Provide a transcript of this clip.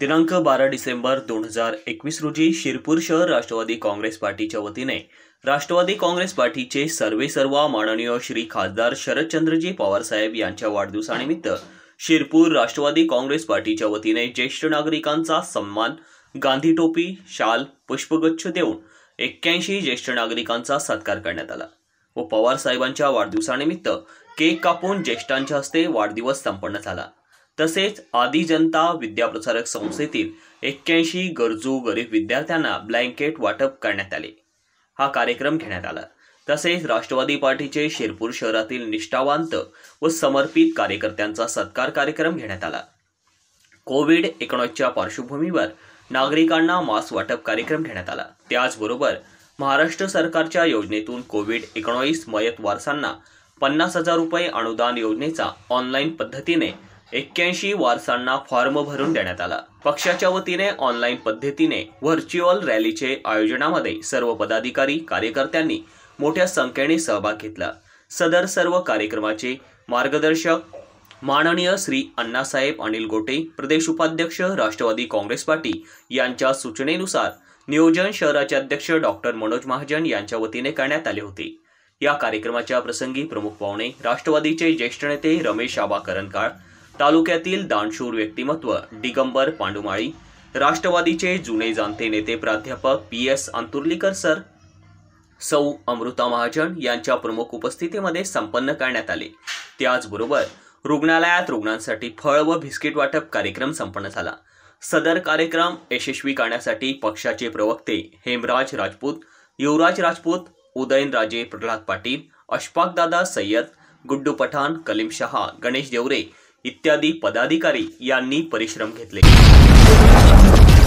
दिनांक बारा डिसेंबर दोन हजार एकवीस रोजी शिरपूर शहर राष्ट्रवादी काँग्रेस पार्टीच्या वतीने राष्ट्रवादी काँग्रेस पार्टीचे सर्वेसर्वा माननीय श्री खासदार शरदचंद्रजी पवारसाहेब यांच्या वाढदिवसानिमित्त शिरपूर राष्ट्रवादी काँग्रेस पार्टीच्या वतीने ज्येष्ठ नागरिकांचा सन्मान गांधी टोपी शाल पुष्पगुच्छ देऊन एक्क्याऐंशी ज्येष्ठ नागरिकांचा सत्कार करण्यात आला व पवारसाहेबांच्या वाढदिवसानिमित्त केक कापून ज्येष्ठांच्या हस्ते वाढदिवस संपन्न झाला तसेच आदी जनता विद्याप्रसारक संस्थेतील एक्क्याऐंशी गरजू गरीब विद्यार्थ्यांना ब्लँकेट वाटप करण्यात आले हा कार्यक्रम घेण्यात आला तसेच राष्ट्रवादी पार्टीचे शिरपूर शहरातील निष्ठावंत व समर्पित कार्यकर्त्यांचा सत्कार कार्यक्रम घेण्यात आला कोविड एकोणीसच्या पार्श्वभूमीवर नागरिकांना मास्क वाटप कार्यक्रम घेण्यात आला त्याचबरोबर महाराष्ट्र सरकारच्या योजनेतून कोविड एकोणीस मयत वारसांना पन्नास हजार रुपये अनुदान योजनेचा ऑनलाईन पद्धतीने एक्क्याऐंशी वारसांना फॉर्म भरून देण्यात आला पक्षाच्या वतीने ऑनलाईन पद्धतीने व्हर्च्युअल रॅलीचे आयोजनामध्ये सर्व पदाधिकारी कार्यकर्त्यांनी मोठ्या संख्येने सहभाग घेतला सदर सर्व कार्यक्रमाचे मार्गदर्शक माननीय श्री अण्णासाहेब अनिल गोटे प्रदेश उपाध्यक्ष राष्ट्रवादी काँग्रेस पार्टी यांच्या सूचनेनुसार नियोजन शहराचे अध्यक्ष डॉक्टर मनोज महाजन यांच्या वतीने करण्यात आले होते या कार्यक्रमाच्या प्रसंगी प्रमुख पाहुणे राष्ट्रवादीचे ज्येष्ठ नेते रमेश आबा करणकाळ तालुक्यातील दानशूर व्यक्तिमत्व दिगंबर पांडुमाळी राष्ट्रवादीचे जुने जाणते नेते प्राध्यापक पी एस अंतुर्लीकर सर सौ अमृता महाजन यांच्या प्रमुख उपस्थितीमध्ये संपन्न करण्यात आले त्याचबरोबर रुग्णालयात रुग्णांसाठी फळ व बिस्किट वाटप कार्यक्रम संपन्न झाला सदर कार्यक्रम यशस्वी करण्यासाठी पक्षाचे प्रवक्ते हेमराज राजपूत युवराज राजपूत उदयनराजे प्रल्हाद पाटील अशफाकदादा सय्यद गुड्डू पठाण कलीम शहा गणेश देवरे इत्यादी पदाधिकारी यांनी परिश्रम घेतले